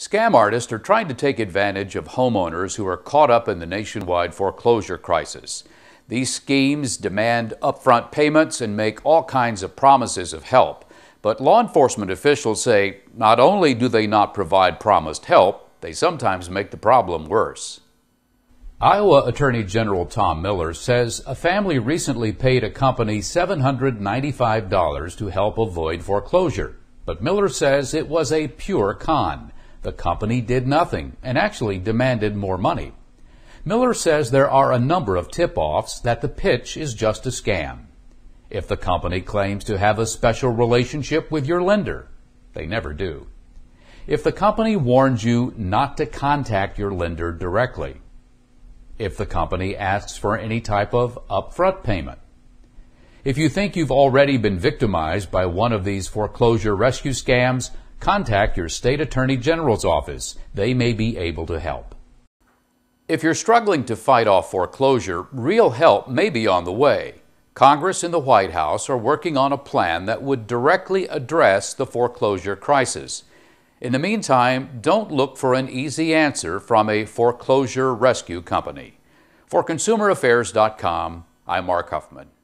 Scam artists are trying to take advantage of homeowners who are caught up in the nationwide foreclosure crisis. These schemes demand upfront payments and make all kinds of promises of help. But law enforcement officials say not only do they not provide promised help, they sometimes make the problem worse. Iowa Attorney General Tom Miller says a family recently paid a company $795 to help avoid foreclosure. But Miller says it was a pure con. The company did nothing and actually demanded more money. Miller says there are a number of tip offs that the pitch is just a scam. If the company claims to have a special relationship with your lender, they never do. If the company warns you not to contact your lender directly, if the company asks for any type of upfront payment, if you think you've already been victimized by one of these foreclosure rescue scams, contact your state attorney general's office. They may be able to help. If you're struggling to fight off foreclosure, real help may be on the way. Congress and the White House are working on a plan that would directly address the foreclosure crisis. In the meantime, don't look for an easy answer from a foreclosure rescue company. For ConsumerAffairs.com, I'm Mark Huffman.